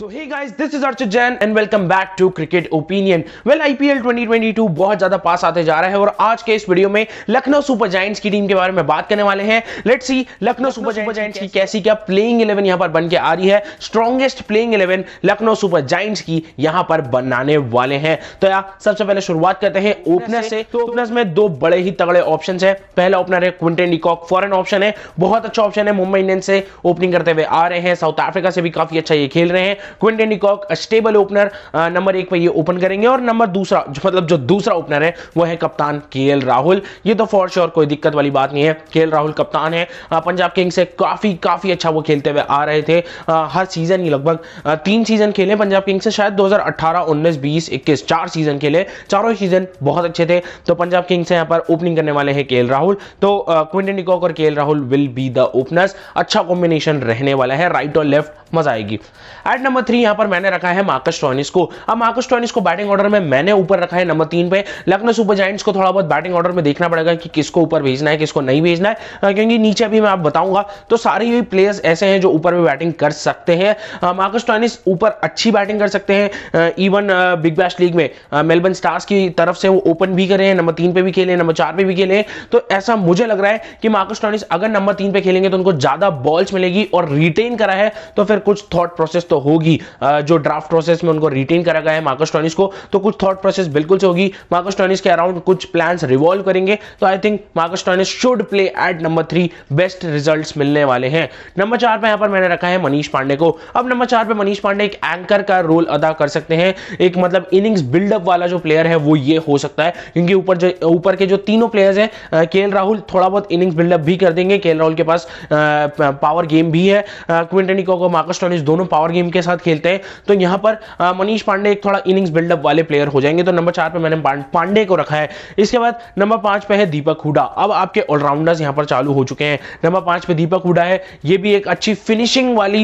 So hey guys this is Archit Jain and welcome back to cricket opinion well IPL 2022 बहुत ज्यादा पास आते जा रहा है और आज के इस वीडियो में लखनऊ सुपर जायंट्स की टीम के बारे में बात करने वाले हैं let's see Lucknow super giants की कैसी क्या प्लेइंग 11 यहां पर बन के आ रही है strongest playing 11 Lucknow super giants की यहां पर बनाने वाले हैं तो यार सबसे पहले शुरुआत करते हैं ओपनर से तो ओपनर्स में दो बड़े ही तगड़े ऑप्शन है पहला ओपनर है क्विंटन डिकॉक फॉरन ऑप्शन है बहुत अच्छा ऑप्शन है मुंबई इंडियंस से ओपनिंग करते हुए आ रहे हैं साउथ अफ्रीका से भी काफी अच्छा ये खेल रहे हैं Quinton de Kock stable opener number एक पर ये ओपन करेंगे और नंबर दूसरा मतलब जो दूसरा ओपनर है वो है कप्तान के राहुल ये तो फॉर श्योर कोई दिक्कत वाली बात नहीं है के राहुल कप्तान है पंजाब uh, किंग्स से काफ़ी काफ़ी अच्छा वो खेलते हुए आ रहे थे uh, हर सीज़न ही लगभग uh, तीन सीज़न खेले पंजाब किंग्स से शायद 2018, 19, 20, 21 चार सीज़न खेले चारों सीज़न बहुत अच्छे थे तो पंजाब किंग्स से यहाँ पर ओपनिंग करने वाले हैं के राहुल तो क्विंटन डिकॉक और K Rahul will be the openers अच्छा कॉम्बिनेशन रहने वाला है राइट और लेफ्ट मजा आएगी एट नंबर नंबर थ्री यहां पर मैंने रखा है मार्कस टॉनिस को अब मार्कस टॉनिस को बैटिंग ऑर्डर में मैंने ऊपर रखा है नंबर तीन पे लखनऊ सुपर जाइंट्स को थोड़ा बहुत बैटिंग ऑर्डर में देखना पड़ेगा कि किसको ऊपर भेजना है किसको नहीं भेजना है क्योंकि नीचे भी मैं आप बताऊंगा तो सारे ही प्लेयर्स ऐसे हैं जो ऊपर में बैटिंग कर सकते हैं मार्कस टॉनिस ऊपर अच्छी बैटिंग कर सकते हैं इवन बिग बैश लीग में मेलबर्न स्टार्स की तरफ से वो ओपन भी करें नंबर तीन पे भी खेले नंबर चार पे भी खेले तो ऐसा मुझे लग रहा है कि मार्कस टॉनिस अगर नंबर तीन पे खेलेंगे तो उनको ज्यादा बॉल्स मिलेगी और रिटेन करा है तो फिर कुछ थॉट प्रोसेस तो होगी होगी जो ड्राफ्ट प्रोसेस में उनको रिटेन करा गया है मार्कस टॉनिस को तो कुछ थॉट प्रोसेस बिल्कुल से होगी मार्कस टॉनिस के अराउंड कुछ प्लान रिवॉल्व करेंगे तो I think Marcus Stoinis should play at number three best result मिलने वाले हैं नंबर चार पर यहाँ पर मैंने रखा है मनीष पांडे को अब नंबर चार पर मनीष पांडे एक एंकर का रोल अदा कर सकते हैं एक मतलब इनिंग्स बिल्डअप वाला जो प्लेयर है वो ये हो सकता है क्योंकि ऊपर जो ऊपर के जो तीनों प्लेयर्स हैं के राहुल थोड़ा बहुत इनिंग्स बिल्डअप भी कर देंगे के राहुल के पास आ, पावर गेम भी है क्विंटनिको को मार्कस टॉनिस दोनों पावर गेम के साथ खेलते हैं तो यहां पर मनीष पांडे एक थोड़ा इनिंग्स बिल्डअप वाले प्लेयर हो जाएंगे तो नंबर चार पर मैंने पांडे को रखा है इसके बाद नंबर पांच पे है दीपक हुडा अब आपके ऑलराउंडर्स यहां पर चालू हो चुके हैं नंबर पांच पे दीपक हुडा है ये भी एक अच्छी फिनिशिंग वाली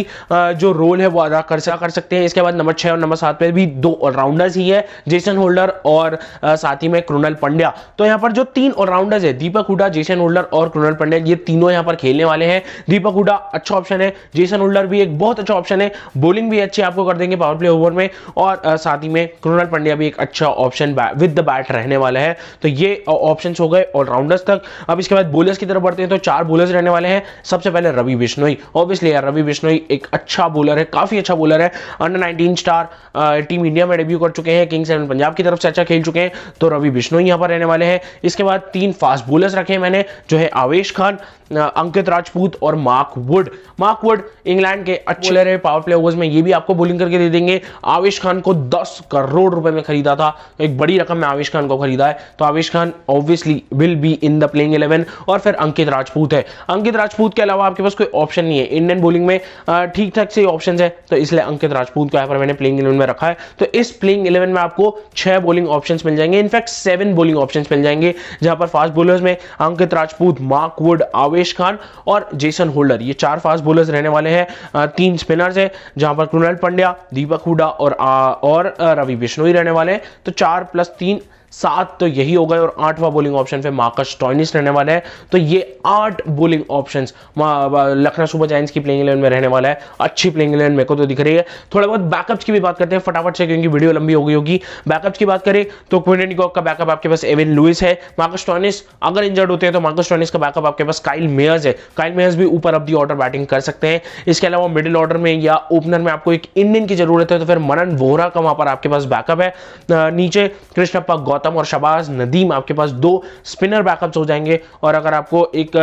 जो रोल है वो अदा कर कर सकते हैं इसके बाद नंबर छह और नंबर सात पे भी दो ऑलराउंडर्स ही है जेसन होल्डर और साथ ही में क्रुनल पंड्या तो यहां पर जो तीन ऑलराउंडर्स है दीपक हुडा जेसन होल्डर और क्रुनल पंड्या ये तीनों यहां पर खेलने वाले हैं दीपक हुडा अच्छा ऑप्शन है जेसन होल्डर भी एक बहुत अच्छा ऑप्शन है बोलिंग भी अच्छे आपको कर देंगे पावर प्ले ओवर में और साथ ही में कृणाल पांड्या भी एक अच्छा ऑप्शन विद द बैट रहने वाला है तो ये ऑप्शन हो गए ऑलराउंडर्स तक अब इसके बाद बोलर्स की तरफ बढ़ते हैं तो चार बोलर्स रहने वाले हैं सबसे पहले रवि बिश्नोई ऑब्वियसली यार रवि बिश्नोई एक अच्छा बोलर है काफी अच्छा बोलर है under nineteen star team India में डेब्यू कर चुके हैं किंग्स इलेवन पंजाब की तरफ से अच्छा खेल चुके हैं तो रवि बिश्नोई यहाँ पर रहने वाले हैं इसके बाद तीन फास्ट बोलर्स रखे हैं मैंने जो है आवेश खान अंकित राजपूत और Mark Wood Mark Wood England के अच्छे पावर प्ले ओवर्स में ये भी आपको बोलिंग करके दे देंगे आवेश खान को दस करोड़ रुपए में खरीदा था एक बड़ी रकम में आवेश खान को खरीदा है तो Avesh Khan obviously will be in the playing eleven और फिर अंकित राजपूत है अंकित राजपूत के अलावा आपके पास कोई ऑप्शन नहीं है इंडियन बोलिंग में ठीक ठाक से ऑप्शन है तो इसलिए अंकित राजपूत को यहाँ पर मैंने प्लेइंग इलेवन में रखा है तो इस प्लेइंग इलेवन में आपको छह बोलिंग ऑप्शन मिल जाएंगे इनफैक्ट सेवन बोलिंग ऑप्शन मिल जाएंगे जहां पर फास्ट बॉलर्स में अंकित राजपूत मार्क वुड आवेश खान और जेसन होल्डर ये चार फास्ट बॉलर्स रहने वाले हैं तीन स्पिनर्स है जहां पर कृणाल पंड्या दीपक हुडा और आ, और रवि बिश्नोई रहने वाले हैं तो चार प्लस तीन सात तो यही हो गए और आठवां बोलिंग ऑप्शन पे मार्कस टॉइनिस रहने वाला है तो ये आठ bowling options Lucknow super giants की प्लेइंग इलेवन में रहने वाला है अच्छी प्लेइंग इलेवन मेरे को तो दिख रही है थोड़ा बहुत बैकअप्स की भी बात करते हैं फटाफट से क्योंकि वीडियो लंबी हो गई होगी बैकअप्स की बात करें तो क्विंटन डिकॉक का बैकअप आपके पास एविन लुइस है मार्कस टॉनिस अगर इंजर्ड होते हैं तो मार्कस टॉनिस का बैकअप आपके पास काइल मेयर्स है काइल मेयर्स भी ऊपर अब दी ऑर्डर बैटिंग कर सकते हैं इसके अलावा मिडिल ऑर्डर में या ओपनर में आपको एक इंडियन की जरूरत है तो फिर मनन वोहरा का वहां पर आपके पास बैकअप है नीचे कृष्णप्पा गौतम और शबाज नदीम आपके पास दो स्पिनर बैकअप्स हो जाएंगे और अगर आपको एक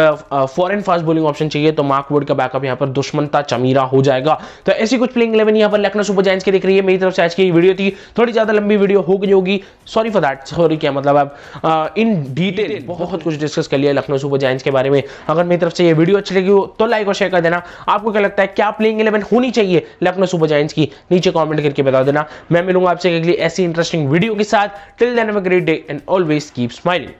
फॉरन फास्ट बॉलिंग ऑप्शन चाहिए तो मार्क वुड का बैकअप यहाँ पर दुश्मनता चमीरा हो जाएगा तो ऐसी कुछ प्लेइंग इलेवन यहाँ पर लखनऊ सुपर जाइंस की दिख रही है मेरी तरफ से आज की वीडियो थी थोड़ी ज़्यादा लंबी वीडियो हो गई होगी सॉरी फॉर दैट सॉरी क्या मतलब आप इन डिटेल बहुत कुछ डिस्कस कर लिया लखनऊ सुपर जाइंस के बारे में अगर मेरी तरफ से ये वीडियो अच्छी लगी हो तो लाइक और शेयर कर देना आपको क्या लगता है क्या प्लेइंग इलेवन होनी चाहिए लखनऊ सुपर जाइंस की नीचे कॉमेंट करके बता देना मैं मिलूंगा आपसे अगली ऐसी इंटरेस्टिंग वीडियो के साथ till then a great day and always keep smiling.